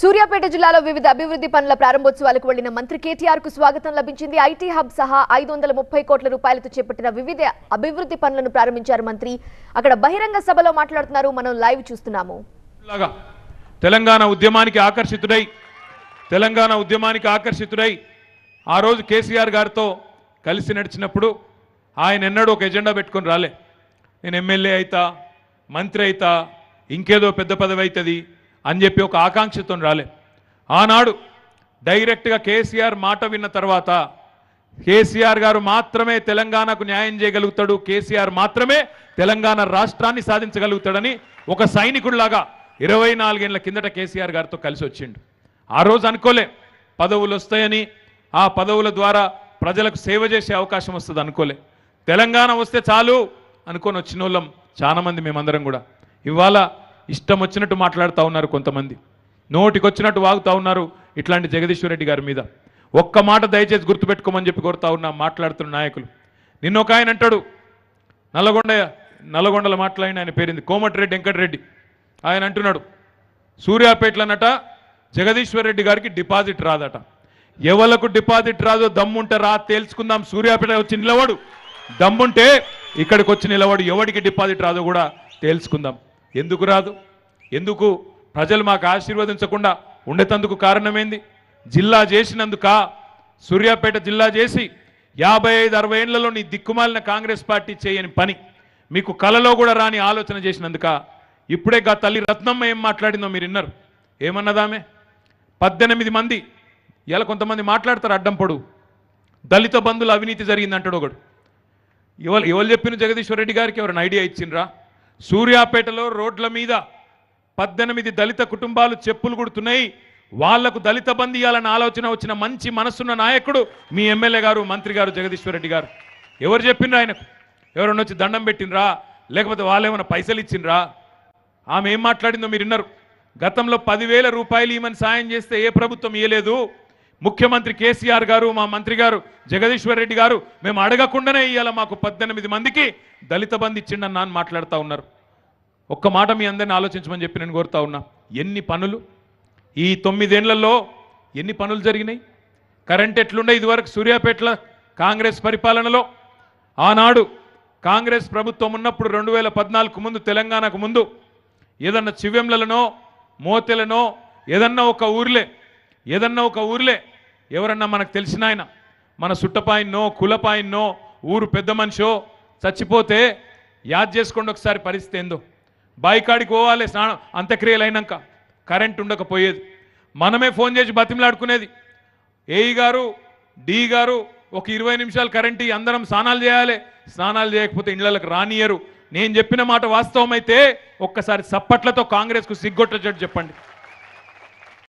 సూర్యాపేట జిల్లాలో వివిధ అభివృద్ధి పనుల ప్రారంభోత్సవాలకు వెళ్లిన మంత్రి కేటీఆర్ కు స్వాగతం లభించింది ఐటీ హబ్ సహా ఐదు వందల ముప్పై కోట్ల రూపాయలతో చేపట్టిన వివిధ అభివృద్ధి పనులను ప్రారంభించారు మంత్రి అక్కడ బహిరంగ సభలో మాట్లాడుతున్నారు మనం లైవ్ చూస్తున్నాము తెలంగాణ ఉద్యమానికి ఆకర్షితుడై తెలంగాణ ఉద్యమానికి ఆకర్షితుడై ఆ రోజు కేసీఆర్ గారితో కలిసి నడిచినప్పుడు ఆయన ఎన్నడూ ఒక ఎజెండా పెట్టుకుని రాలే నేను ఎమ్మెల్యే అవుతా మంత్రి అవుతా ఇంకేదో పెద్ద పదవి అవుతుంది అని చెప్పి ఒక ఆకాంక్షతో రాలే ఆనాడు డైరెక్ట్గా కేసీఆర్ మాట విన్న తర్వాత కేసీఆర్ గారు మాత్రమే తెలంగాణకు న్యాయం చేయగలుగుతాడు కేసీఆర్ మాత్రమే తెలంగాణ రాష్ట్రాన్ని సాధించగలుగుతాడని ఒక సైనికుడిలాగా ఇరవై నాలుగేళ్ల కిందట కేసీఆర్ గారితో కలిసి వచ్చిండు ఆ రోజు అనుకోలే పదవులు వస్తాయని ఆ పదవుల ద్వారా ప్రజలకు సేవ చేసే అవకాశం వస్తుంది అనుకోలే తెలంగాణ వస్తే చాలు అనుకొని వచ్చిన వాళ్ళం చాలామంది మేమందరం కూడా ఇవాళ ఇష్టం వచ్చినట్టు మాట్లాడుతూ ఉన్నారు కొంతమంది నోటికొచ్చినట్టు వాగుతూ ఉన్నారు ఇట్లాంటి జగదీశ్వర రెడ్డి గారి మీద ఒక్క మాట దయచేసి గుర్తుపెట్టుకోమని చెప్పి కోరుతా ఉన్నా మాట్లాడుతున్న నాయకులు నిన్న ఒక ఆయన అంటాడు నల్లగొండ నల్లగొండలో మాట్లాడిన ఆయన పేరింది కోమటిరెడ్డి వెంకటరెడ్డి ఆయన అంటున్నాడు సూర్యాపేటలనట జగదీశ్వర్ రెడ్డి గారికి డిపాజిట్ రాదట ఎవలకు డిపాజిట్ రాదో దమ్ముంటే రా తేల్చుకుందాం సూర్యాపేట వచ్చి నిలవడు దమ్ముంటే ఇక్కడికి వచ్చి నిలవడు ఎవడికి డిపాజిట్ రాదో కూడా తేల్చుకుందాం ఎందుకు రాదు ఎందుకు ప్రజలు మాకు ఆశీర్వదించకుండా ఉండేటందుకు కారణమేంది జిల్లా చేసినందుక సూర్యాపేట జిల్లా చేసి యాభై ఐదు అరవై ఏళ్లలో నీ దిక్కుమాలిన కాంగ్రెస్ పార్టీ చేయని పని మీకు కలలో కూడా రాని ఆలోచన చేసినందుక ఇప్పుడే గా తల్లి రత్నమ్మ ఏం మాట్లాడిందో మీరు విన్నారు ఏమన్నదామే పద్దెనిమిది మంది ఇలా కొంతమంది మాట్లాడతారు అడ్డం పొడు దళిత బంధుల అవినీతి జరిగిందంటాడు ఒకడు ఎవరు ఎవరు చెప్పిన జగదీశ్వర రెడ్డి గారికి ఎవరైనా ఐడియా ఇచ్చిండ్రా సూర్యాపేటలో రోడ్ల మీద పద్దెనిమిది దళిత కుటుంబాలు చెప్పులు కుడుతున్నాయి వాళ్లకు దళిత బందీయాలన్న ఆలోచన వచ్చిన మంచి మనసున్న నాయకుడు మీ ఎమ్మెల్యే గారు మంత్రి గారు జగదీశ్వర్ రెడ్డి గారు ఎవరు చెప్పిండ్రు ఆయనకు ఎవరన్నా వచ్చి దండం పెట్టినరా లేకపోతే వాళ్ళేమైనా పైసలు ఇచ్చిండ్రా ఆమె ఏం మాట్లాడిందో మీరు విన్నారు గతంలో పదివేల రూపాయలు ఈమెను సాయం చేస్తే ఏ ప్రభుత్వం ఇవ్వలేదు ముఖ్యమంత్రి కేసీఆర్ గారు మా మంత్రి గారు జగదీశ్వర్ రెడ్డి గారు మేము అడగకుండానే ఇవాళ మాకు పద్దెనిమిది మందికి దళిత బంధు ఇచ్చిండని నాన్న మాట్లాడుతూ ఉన్నారు ఒక్క మాట మీ అందరిని ఆలోచించమని చెప్పి నేను కోరుతా ఉన్నా ఎన్ని పనులు ఈ తొమ్మిదేళ్లలో ఎన్ని పనులు జరిగినాయి కరెంట్ ఎట్లుండే ఇదివరకు సూర్యాపేటల కాంగ్రెస్ పరిపాలనలో ఆనాడు కాంగ్రెస్ ప్రభుత్వం ఉన్నప్పుడు రెండు వేల పద్నాలుగు ముందు తెలంగాణకు ముందు ఏదన్నా చివ్వెంలనో మోతెలనో ఏదన్నా ఒక ఊర్లే ఏదన్నా ఒక ఊర్లే ఎవరన్నా మనకు తెలిసిన ఆయన మన సుట్టపాయన్నో కులపాయన్నో ఊరు పెద్ద మనిషో చచ్చిపోతే యాద్ చేసుకోండి ఒకసారి పరిస్థితి ఏందో బాయికాడికి పోవాలి స్నానం అంత్యక్రియలు అయినాక కరెంట్ ఉండకపోయేది మనమే ఫోన్ చేసి బతిమలాడుకునేది ఏఈ గారు డి గారు ఒక ఇరవై నిమిషాలు కరెంట్ అందరం స్నానాలు చేయాలి స్నానాలు చేయకపోతే ఇళ్లకు రానియరు నేను చెప్పిన మాట వాస్తవమైతే ఒక్కసారి సప్పట్లతో కాంగ్రెస్కు సిగ్గొట్టచ్చాడు చెప్పండి